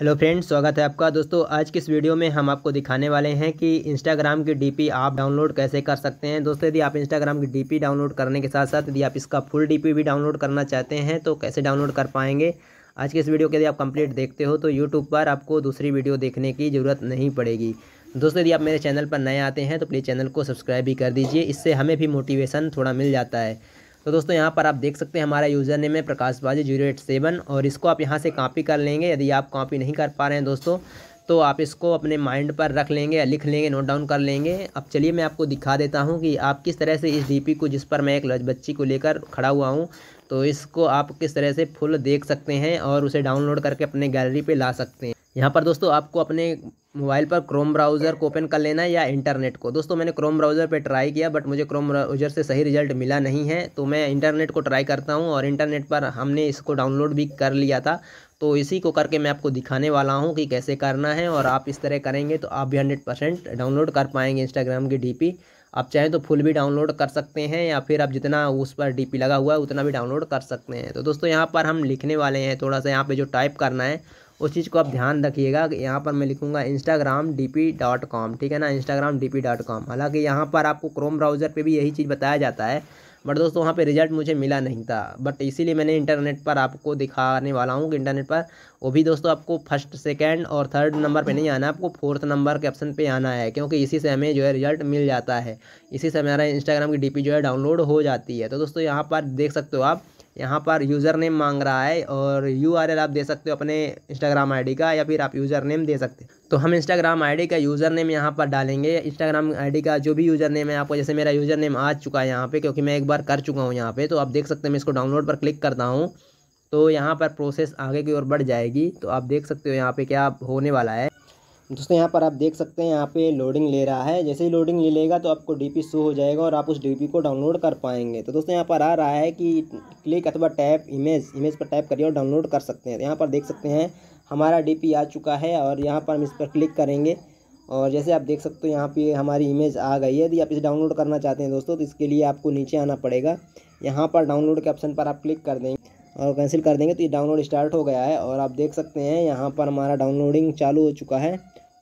hello friends स्वागत है आपका दोस्तों आज की इस वीडियो में हम आपको दिखाने वाले हैं कि इंस्टाग्राम की डीपी आप डाउनलोड कैसे कर सकते हैं दोस्तों यदि आप इंस्टाग्राम की डीपी डाउनलोड करने के साथ साथ यदि आप इसका फुल डीपी भी डाउनलोड करना चाहते हैं तो कैसे डाउनलोड कर पाएंगे आज की इस वीडियो के यदि आप कंप्लीट देखते हो तो यूट्यूब पर आपको दूसरी वीडियो देखने की ज़रूरत नहीं पड़ेगी दोस्तों यदि आप मेरे चैनल पर नए आते हैं तो प्लीज़ चैनल को सब्सक्राइब भी कर दीजिए इससे हमें भी मोटिवेशन थोड़ा मिल जाता है तो दोस्तों यहाँ पर आप देख सकते हैं हमारा यूज़र नेम है प्रकाश बाजी जीरो एट सेवन और इसको आप यहाँ से कॉपी कर लेंगे यदि आप कॉपी नहीं कर पा रहे हैं दोस्तों तो आप इसको अपने माइंड पर रख लेंगे या लिख लेंगे नोट डाउन कर लेंगे अब चलिए मैं आपको दिखा देता हूँ कि आप किस तरह से इस डी को जिस पर मैं एक बच्ची को लेकर खड़ा हुआ हूँ तो इसको आप किस तरह से फुल देख सकते हैं और उसे डाउनलोड करके अपने गैलरी पर ला सकते हैं यहाँ पर दोस्तों आपको अपने मोबाइल पर क्रोम ब्राउज़र को ओपन कर लेना है या इंटरनेट को दोस्तों मैंने क्रोम ब्राउज़र पे ट्राई किया बट मुझे क्रोम ब्राउज़र से सही रिजल्ट मिला नहीं है तो मैं इंटरनेट को ट्राई करता हूँ और इंटरनेट पर हमने इसको डाउनलोड भी कर लिया था तो इसी को करके मैं आपको दिखाने वाला हूँ कि कैसे करना है और आप इस तरह करेंगे तो आप भी हंड्रेड डाउनलोड कर पाएंगे इंस्टाग्राम की डी आप चाहें तो फुल भी डाउनलोड कर सकते हैं या फिर आप जितना उस पर डी लगा हुआ है उतना भी डाउनलोड कर सकते हैं तो दोस्तों यहाँ पर हम लिखने वाले हैं थोड़ा सा यहाँ पर जो टाइप करना है उस चीज़ को आप ध्यान रखिएगा कि यहाँ पर मैं लिखूँगा Instagram D P dot com ठीक है ना Instagram D P dot com हालाँकि यहाँ पर आपको क्रोम ब्राउज़र पर भी यही चीज़ बताया जाता है बट दोस्तों वहाँ पे रिजल्ट मुझे मिला नहीं था बट इसीलिए मैंने इंटरनेट पर आपको दिखाने वाला हूँ कि इंटरनेट पर वो भी दोस्तों आपको फर्स्ट सेकेंड और थर्ड नंबर पे नहीं आना आपको फोर्थ नंबर के ऑप्शन पे आना है क्योंकि इसी से हमें जो है रिजल्ट मिल जाता है इसी से हमारा इंस्टाग्राम की डी जो है डाउनलोड हो जाती है तो दोस्तों यहाँ पर देख सकते हो आप यहाँ पर यूज़र नेम मांग रहा है और यू आप दे सकते हो अपने इंस्टाग्राम आईडी का या फिर आप यूज़र नेम दे सकते हो तो हम इंस्टाग्राम आईडी का यूज़र नेम यहाँ पर डालेंगे इंस्टाग्राम आईडी का जो भी यूज़र नेम है आपको जैसे मेरा यूज़र नेम आ चुका है यहाँ पर क्योंकि मैं एक बार कर चुका हूँ यहाँ पे तो आप देख सकते हैं मैं इसको डाउनलोड पर क्लिक करता हूँ तो यहाँ पर प्रोसेस आगे की ओर बढ़ जाएगी तो आप देख सकते हो यहाँ पे क्या होने वाला है दोस्तों यहाँ पर आप देख सकते हैं यहाँ पे लोडिंग ले रहा है जैसे ही लोडिंग ले लेगा तो आपको डीपी शो हो जाएगा और आप उस डीपी को डाउनलोड कर पाएंगे तो दोस्तों यहाँ पर आ रहा है कि क्लिक अथवा टैप इमेज इमेज पर टैप करिए और डाउनलोड कर सकते हैं तो यहाँ पर देख सकते हैं हमारा डी आ चुका है और यहाँ पर हम इस पर क्लिक करेंगे और जैसे आप देख सकते हो यहाँ पर हमारी इमेज आ गई है यदि आप इसे डाउनलोड करना चाहते हैं दोस्तों तो इसके लिए आपको नीचे आना पड़ेगा यहाँ पर डाउनलोड के ऑप्शन पर आप क्लिक कर देंगे और कैंसिल कर देंगे तो ये डाउनलोड स्टार्ट हो गया है और आप देख सकते हैं यहाँ पर हमारा डाउनलोडिंग चालू हो चुका है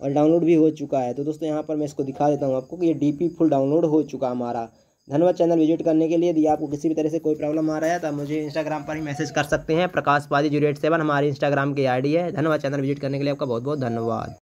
और डाउनलोड भी हो चुका है तो दोस्तों यहाँ पर मैं इसको दिखा देता हूँ आपको कि ये डी फुल डाउनलोड हो चुका हमारा धन्यवाद चैनल विजिट करने के लिए यदि आपको किसी भी तरह से कोई प्रॉब्लम आ रहा है तो मुझे इंस्टाग्राम पर ही मैसेज कर सकते हैं Prakash Padi zero eight seven हमारे इंस्टाग्राम की आईडी है धन्यवाद चैनल विजिट करने के लिए आपका बहुत बहुत धन्यवाद